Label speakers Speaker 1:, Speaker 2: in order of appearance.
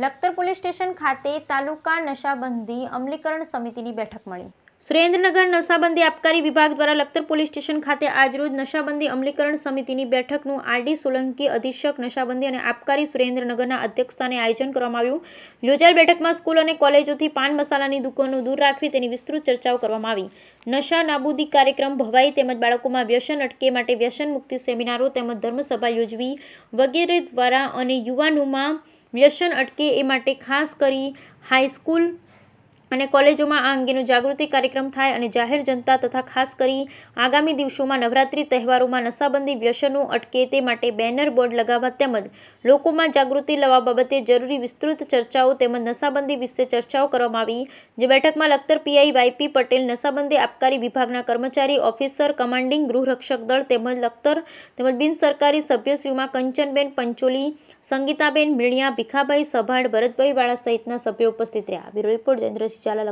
Speaker 1: Lakhtar police station ખાતે તાલુકા નશાબંધી અમલીકરણ સમિતિની બેઠક મળી સુરેન્દ્રનગર નશાબંધી આબકારી વિભાગ દ્વારા લખતર પોલીસ સ્ટેશન ખાતે આજરોજ નશાબંધી અમલીકરણ સમિતિની બેઠકનું આરડી સોલંકી અધિક્ષક નશાબંધી અને આબકારી સુરેન્દ્રનગરના અધ્યક્ષસ્થાને આયોજન કરવામાં આવ્યું યોજાયેલ બેઠકમાં સ્કૂલ અને કોલેજોથી પાન મસાલાની દુકાનો દૂર રાખવી તેની વિસ્તૃત ચર્ચાઓ કરવામાં આવી નશા નાબૂદી કાર્યક્રમ ભવાઈ તેમજ બાળકોમાં વ્યસન અટકે માટે વ્યસન મુક્તિ સેમિનારો તેમજ ધર્મસભા યોજવી વગેરે દ્વારા અને યુવાનોમાં વ્યસન અટકે એ માટે ખાસ કરી હાઈસ્કૂલ અને કોલેજોમાં આ અંગેનો જાગૃતિ કાર્યક્રમ થાય અને જાહેર જનતા તથા ખાસ કરી આગામી દિવસોમાં નવરાત્રી તહેવારોમાં નશાબંધી વ્યસનો અટકે તે માટે બેનર બોર્ડ લગાવવા તેમજ લોકોમાં જાગૃતિ લાવવા બાબતે જરૂરી વિસ્તૃત ચર્ચાઓ તેમજ નશાબંધી વિશે ચર્ચાઓ કરવામાં આવી જે બેઠકમાં લખતર પીઆઈ વાયપી પટેલ નશાબંધી આબકારી વિભાગના કર્મચારી ઓફિસર કમાન્ડિંગ ગૃહરક્ષક દળ તેમજ લખતર તેમજ બિનસરકારી સભ્યશ્રીમાં કંચનબેન પંચોલી સંગીતાબેન મીણિયા ભીખાભાઈ સભાડ ભરતભાઈ વાળા સહિતના સભ્યો ઉપસ્થિત રહ્યા બ્યુરો રિપોર્ટ જયેન્દ્રસિંહ చాలా